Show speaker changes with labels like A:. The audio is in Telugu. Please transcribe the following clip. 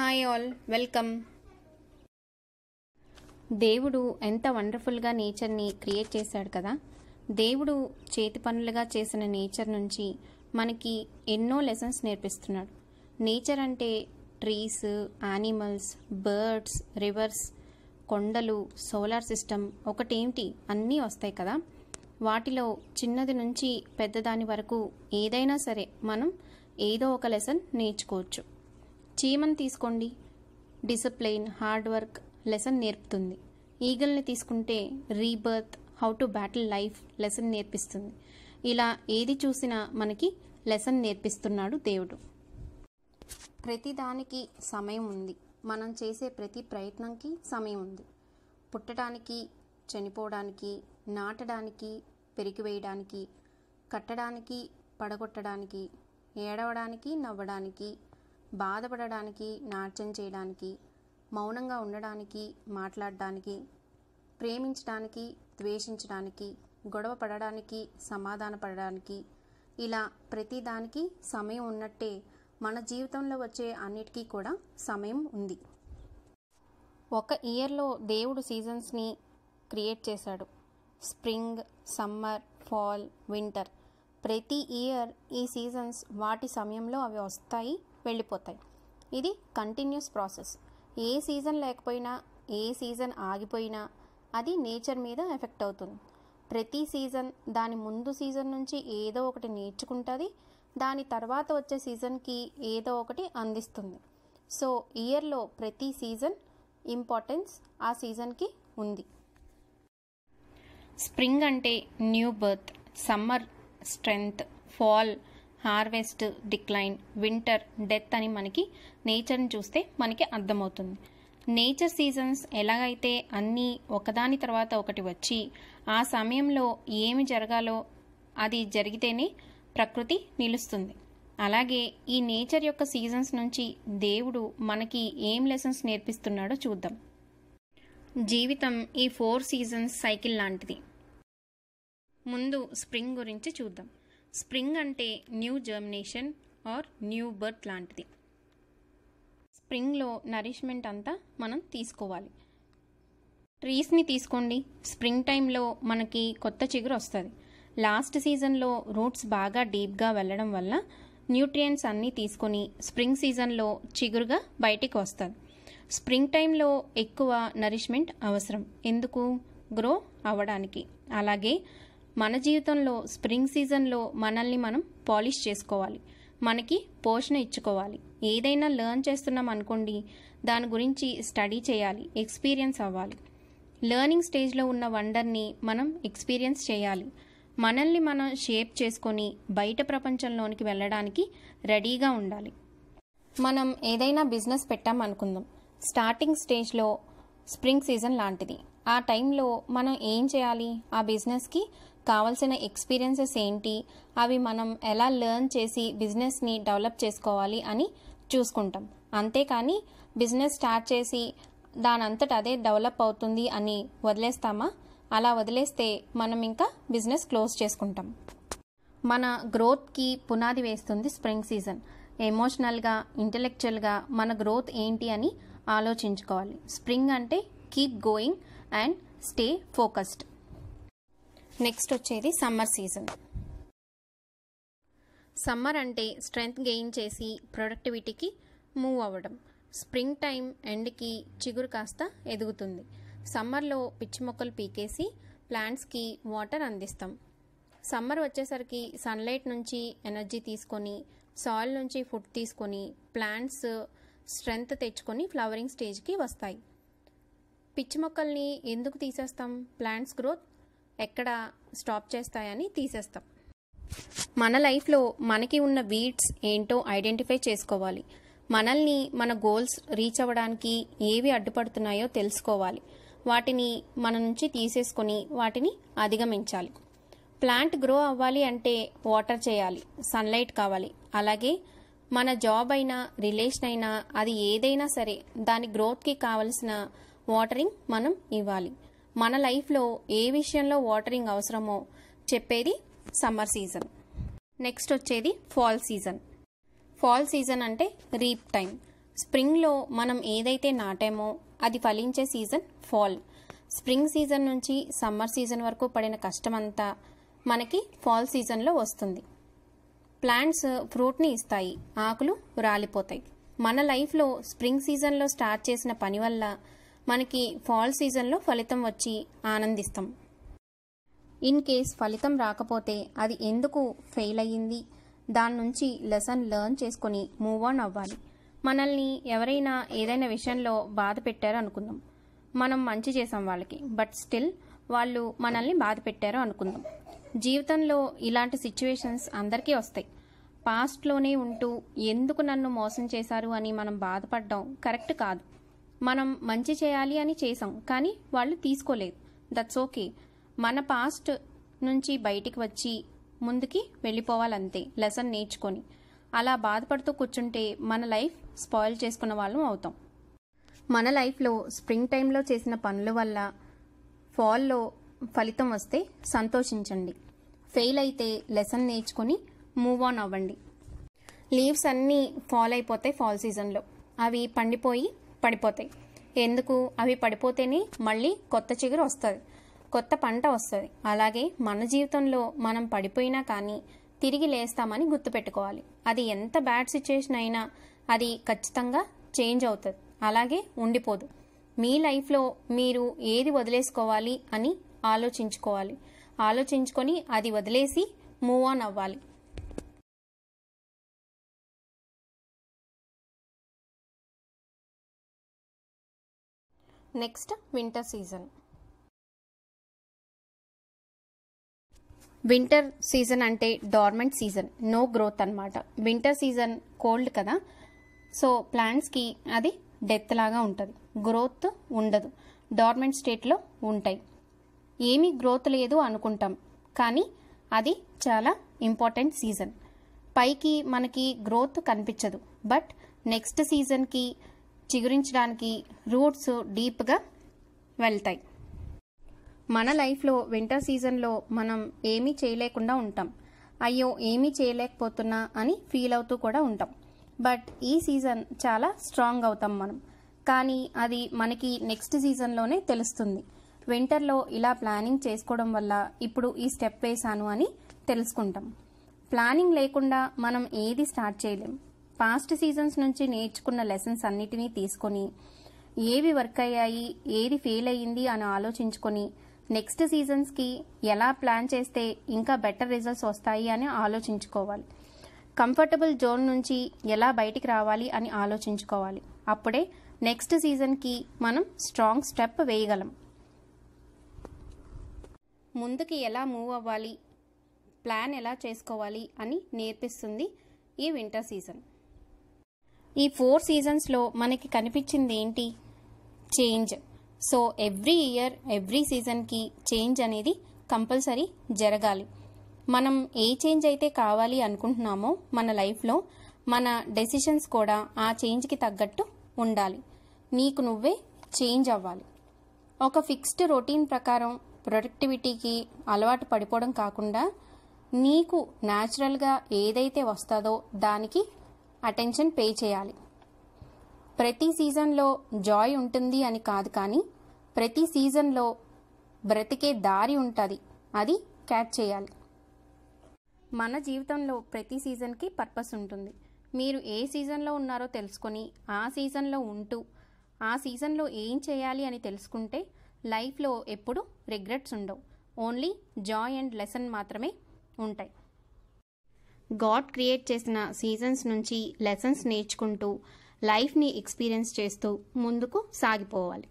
A: హాయ్ ఆల్ వెల్కమ్ దేవుడు ఎంత వండర్ఫుల్గా నేచర్ని క్రియేట్ చేశాడు కదా దేవుడు చేతి పనులుగా చేసిన నేచర్ నుంచి మనకి ఎన్నో లెసన్స్ నేర్పిస్తున్నాడు నేచర్ అంటే ట్రీస్ యానిమల్స్ బర్డ్స్ రివర్స్ కొండలు సోలార్ సిస్టమ్ ఒకటేమిటి అన్నీ వస్తాయి కదా వాటిలో చిన్నది నుంచి పెద్దదాని వరకు ఏదైనా సరే మనం ఏదో ఒక లెసన్ నేర్చుకోవచ్చు చీమను తీసుకోండి డిసిప్లైన్ హార్డ్ వర్క్ లెసన్ నేర్పుతుంది ఈగల్ని తీసుకుంటే rebirth how to battle life lesson నేర్పిస్తుంది ఇలా ఏది చూసినా మనకి లెసన్ నేర్పిస్తున్నాడు దేవుడు ప్రతిదానికి సమయం ఉంది మనం చేసే ప్రతి ప్రయత్నంకి సమయం ఉంది పుట్టడానికి చనిపోవడానికి నాటడానికి పెరిగివేయడానికి కట్టడానికి పడగొట్టడానికి ఏడవడానికి నవ్వడానికి బాధపడడానికి నాట్యం చేయడానికి మౌనంగా ఉండడానికి మాట్లాడడానికి ప్రేమించడానికి ద్వేషించడానికి గొడవ పడడానికి సమాధాన పడడానికి ఇలా ప్రతిదానికి సమయం ఉన్నట్టే మన జీవితంలో వచ్చే అన్నిటికీ కూడా సమయం ఉంది ఒక ఇయర్లో దేవుడు సీజన్స్ని క్రియేట్ చేశాడు స్ప్రింగ్ సమ్మర్ ఫాల్ వింటర్ ప్రతి ఇయర్ ఈ సీజన్స్ వాటి సమయంలో అవి వస్తాయి వెళ్ళిపోతాయి ఇది కంటిన్యూస్ ప్రాసెస్ ఏ సీజన్ లేకపోయినా ఏ సీజన్ ఆగిపోయినా అది నేచర్ మీద ఎఫెక్ట్ అవుతుంది ప్రతి సీజన్ దాని ముందు సీజన్ నుంచి ఏదో ఒకటి నేర్చుకుంటుంది దాని తర్వాత వచ్చే సీజన్కి ఏదో ఒకటి అందిస్తుంది సో ఇయర్లో ప్రతి సీజన్ ఇంపార్టెన్స్ ఆ సీజన్కి ఉంది స్ప్రింగ్ అంటే new birth summer strength fall harvest decline winter death అని మనకి నేచర్ని చూస్తే మనకి అర్థమవుతుంది నేచర్ సీజన్స్ ఎలాగైతే అన్నీ ఒకదాని తర్వాత ఒకటి వచ్చి ఆ సమయంలో ఏమి జరగాలో అది జరిగితేనే ప్రకృతి నిలుస్తుంది అలాగే ఈ నేచర్ యొక్క సీజన్స్ నుంచి దేవుడు మనకి ఏం లెసన్స్ నేర్పిస్తున్నాడో చూద్దాం జీవితం ఈ ఫోర్ సీజన్స్ సైకిల్ లాంటిది ముందు స్ప్రింగ్ గురించి చూద్దాం స్ప్రింగ్ అంటే new germination or new birth లాంటిది స్ప్రింగ్లో నరిష్మెంట్ అంతా మనం తీసుకోవాలి ట్రీస్ని తీసుకోండి స్ప్రింగ్ టైంలో మనకి కొత్త చిగురు వస్తుంది లాస్ట్ సీజన్లో రూట్స్ బాగా డీప్గా వెళ్ళడం వల్ల న్యూట్రియంట్స్ అన్నీ తీసుకొని స్ప్రింగ్ సీజన్లో చిగురుగా బయటికి వస్తుంది స్ప్రింగ్ టైంలో ఎక్కువ నరిష్మెంట్ అవసరం ఎందుకు గ్రో అవ్వడానికి అలాగే మన జీవితంలో స్ప్రింగ్ సీజన్లో మనల్ని మనం పాలిష్ చేసుకోవాలి మనకి పోషణ ఇచ్చుకోవాలి ఏదైనా లెర్న్ చేస్తున్నాం అనుకోండి దాని గురించి స్టడీ చేయాలి ఎక్స్పీరియన్స్ అవ్వాలి లర్నింగ్ స్టేజ్లో ఉన్న వండర్ని మనం ఎక్స్పీరియన్స్ చేయాలి మనల్ని మనం షేప్ చేసుకొని బయట ప్రపంచంలోనికి వెళ్ళడానికి రెడీగా ఉండాలి మనం ఏదైనా బిజినెస్ పెట్టామనుకుందాం స్టార్టింగ్ స్టేజ్లో స్ప్రింగ్ సీజన్ లాంటిది ఆ టైంలో మనం ఏం చేయాలి ఆ బిజినెస్కి కావాల్సిన ఎక్స్పీరియన్సెస్ ఏంటి అవి మనం ఎలా లెర్న్ చేసి బిజినెస్ని డెవలప్ చేసుకోవాలి అని చూసుకుంటాం అంతేకాని బిజినెస్ స్టార్ట్ చేసి దానంతట అదే డెవలప్ అవుతుంది అని వదిలేస్తామా అలా వదిలేస్తే మనం ఇంకా బిజినెస్ క్లోజ్ చేసుకుంటాం మన గ్రోత్కి పునాది వేస్తుంది స్ప్రింగ్ సీజన్ ఎమోషనల్గా ఇంటలెక్చువల్గా మన గ్రోత్ ఏంటి అని ఆలోచించుకోవాలి స్ప్రింగ్ అంటే keep going and stay focused next వచ్చేది సమ్మర్ సీజన్ సమ్మర్ అంటే స్ట్రెంగ్త్ గెయిన్ చేసి ప్రొడక్టివిటీకి మూవ్ అవ్వడం స్ప్రింగ్ టైం ఎండ్కి చిగురు కాస్త ఎదుగుతుంది సమ్మర్లో పిచ్చి మొక్కలు పీకేసి ప్లాంట్స్కి వాటర్ అందిస్తాం సమ్మర్ వచ్చేసరికి సన్లైట్ నుంచి ఎనర్జీ తీసుకొని సాయిల్ నుంచి ఫుడ్ తీసుకొని ప్లాంట్స్ స్ట్రెంగ్త్ తెచ్చుకొని ఫ్లవరింగ్ స్టేజ్కి వస్తాయి పిచ్చి మొక్కల్ని ఎందుకు తీసేస్తాం ప్లాంట్స్ గ్రోత్ ఎక్కడ స్టాప్ చేస్తాయని తీసేస్తాం మన లైఫ్లో మనకి ఉన్న వీడ్స్ ఏంటో ఐడెంటిఫై చేసుకోవాలి మనల్ని మన గోల్స్ రీచ్ అవ్వడానికి ఏవి అడ్డుపడుతున్నాయో తెలుసుకోవాలి వాటిని మన నుంచి తీసేసుకొని వాటిని అధిగమించాలి ప్లాంట్ గ్రో అవ్వాలి అంటే వాటర్ చేయాలి సన్లైట్ కావాలి అలాగే మన జాబ్ అయినా రిలేషన్ అయినా అది ఏదైనా సరే దాని గ్రోత్కి కావలసిన వాటరింగ్ మనం ఇవ్వాలి మన లైఫ్లో ఏ విషయంలో వాటరింగ్ అవసరమో చెప్పేది సమ్మర్ సీజన్ నెక్స్ట్ వచ్చేది ఫాల్ సీజన్ ఫాల్ సీజన్ అంటే రీప్ టైం స్ప్రింగ్లో మనం ఏదైతే నాటామో అది ఫలించే సీజన్ ఫాల్ స్ప్రింగ్ సీజన్ నుంచి సమ్మర్ సీజన్ వరకు పడిన కష్టమంతా మనకి ఫాల్ సీజన్లో వస్తుంది ప్లాంట్స్ ఫ్రూట్ని ఇస్తాయి ఆకులు రాలిపోతాయి మన లైఫ్లో స్ప్రింగ్ సీజన్లో స్టార్ట్ చేసిన పని వల్ల మనకి ఫాల్ సీజన్లో ఫలితం వచ్చి ఆనందిస్తాం ఇన్ కేస్ ఫలితం రాకపోతే అది ఎందుకు ఫెయిల్ అయ్యింది దాని నుంచి లెసన్ లెర్న్ చేసుకొని మూవ్ ఆన్ అవ్వాలి మనల్ని ఎవరైనా ఏదైనా విషయంలో బాధ పెట్టారు అనుకుందాం మనం మంచి చేసాం వాళ్ళకి బట్ స్టిల్ వాళ్ళు మనల్ని బాధ పెట్టారు అనుకుందాం జీవితంలో ఇలాంటి సిచ్యువేషన్స్ అందరికీ వస్తాయి పాస్ట్లోనే ఉంటూ ఎందుకు నన్ను మోసం చేశారు అని మనం బాధపడ్డం కరెక్ట్ కాదు మనం మంచి చేయాలి అని చేసాం కానీ వాళ్ళు తీసుకోలేదు దట్స్ ఓకే మన పాస్ట్ నుంచి బయటికి వచ్చి ముందుకి వెళ్ళిపోవాలంతే లెసన్ నేర్చుకొని అలా బాధపడుతూ కూర్చుంటే మన లైఫ్ స్పాయిల్ చేసుకున్న వాళ్ళం అవుతాం మన లైఫ్లో స్ప్రింగ్ టైంలో చేసిన పనుల వల్ల ఫాల్లో ఫలితం వస్తే సంతోషించండి ఫెయిల్ అయితే లెసన్ నేర్చుకొని మూవ్ ఆన్ అవ్వండి లీవ్స్ అన్నీ ఫాల్ అయిపోతాయి ఫాల్ సీజన్లో అవి పండిపోయి పడిపోతాయి ఎందుకు అవి పడిపోతేనే మళ్ళీ కొత్త చిగురు వస్తుంది కొత్త పంట వస్తుంది అలాగే మన జీవితంలో మనం పడిపోయినా కానీ తిరిగి లేస్తామని గుర్తుపెట్టుకోవాలి అది ఎంత బ్యాడ్ సిచ్యుయేషన్ అయినా అది ఖచ్చితంగా చేంజ్ అవుతుంది అలాగే ఉండిపోదు మీ లైఫ్లో మీరు ఏది వదిలేసుకోవాలి అని ఆలోచించుకోవాలి ఆలోచించుకొని అది వదిలేసి మూవ్ ఆన్ అవ్వాలి next winter season winter season అంటే డార్మెంట్ సీజన్ నో గ్రోత్ అనమాట వింటర్ సీజన్ కోల్డ్ కదా సో ప్లాంట్స్కి అది డెత్ లాగా ఉంటుంది గ్రోత్ ఉండదు డార్మెంట్ స్టేట్లో ఉంటాయి ఏమీ గ్రోత్ లేదు అనుకుంటాం కానీ అది చాలా ఇంపార్టెంట్ సీజన్ పైకి మనకి గ్రోత్ కనిపించదు బట్ నెక్స్ట్ సీజన్కి చిగురించడానికి రూట్స్ డీప్గా వెళ్తాయి మన లైఫ్లో వింటర్ సీజన్లో మనం ఏమీ చేయలేకుండా ఉంటాం అయ్యో ఏమీ చేయలేకపోతున్నా అని ఫీల్ అవుతూ కూడా ఉంటాం బట్ ఈ సీజన్ చాలా స్ట్రాంగ్ అవుతాం మనం కానీ అది మనకి నెక్స్ట్ సీజన్లోనే తెలుస్తుంది వింటర్లో ఇలా ప్లానింగ్ చేసుకోవడం వల్ల ఇప్పుడు ఈ స్టెప్ వేసాను అని తెలుసుకుంటాం ప్లానింగ్ లేకుండా మనం ఏది స్టార్ట్ చేయలేం పాస్ట్ సీజన్స్ నుంచి నేర్చుకున్న లెసన్స్ అన్నిటినీ తీసుకొని ఏవి వర్క్ అయ్యాయి ఏది ఫెయిల్ అయ్యింది అని ఆలోచించుకొని నెక్స్ట్ సీజన్స్కి ఎలా ప్లాన్ చేస్తే ఇంకా బెటర్ రిజల్ట్స్ వస్తాయి అని ఆలోచించుకోవాలి కంఫర్టబుల్ జోన్ నుంచి ఎలా బయటికి రావాలి అని ఆలోచించుకోవాలి అప్పుడే నెక్స్ట్ సీజన్కి మనం స్ట్రాంగ్ స్టెప్ వేయగలం ముందుకి ఎలా మూవ్ అవ్వాలి ప్లాన్ ఎలా చేసుకోవాలి అని నేర్పిస్తుంది ఈ వింటర్ సీజన్ ఈ ఫోర్ సీజన్స్లో మనకి కనిపించింది ఏంటి change so every year every సీజన్కి చేంజ్ అనేది కంపల్సరీ జరగాలి మనం ఏ చేంజ్ అయితే కావాలి అనుకుంటున్నామో మన లైఫ్లో మన డెసిషన్స్ కూడా ఆ చేంజ్కి తగ్గట్టు ఉండాలి నీకు నువ్వే చేంజ్ అవ్వాలి ఒక ఫిక్స్డ్ రొటీన్ ప్రకారం ప్రొడక్టివిటీకి అలవాటు పడిపోవడం కాకుండా నీకు న్యాచురల్గా ఏదైతే వస్తుందో దానికి అటెన్షన్ పే చేయాలి ప్రతి సీజన్లో జాయ్ ఉంటుంది అని కాదు కానీ ప్రతి సీజన్లో బ్రతికే దారి ఉంటుంది అది క్యాచ్ చేయాలి మన జీవితంలో ప్రతి సీజన్కి పర్పస్ ఉంటుంది మీరు ఏ సీజన్లో ఉన్నారో తెలుసుకొని ఆ సీజన్లో ఉంటూ ఆ సీజన్లో ఏం చేయాలి అని తెలుసుకుంటే లైఫ్లో ఎప్పుడు రిగ్రెట్స్ ఉండవు ఓన్లీ జాయ్ అండ్ లెసన్ మాత్రమే ఉంటాయి గాడ్ క్రియేట్ చేసిన సీజన్స్ నుంచి లెసన్స్ నేర్చుకుంటూ లైఫ్ని ఎక్స్పీరియన్స్ చేస్తూ ముందుకు సాగిపోవాలి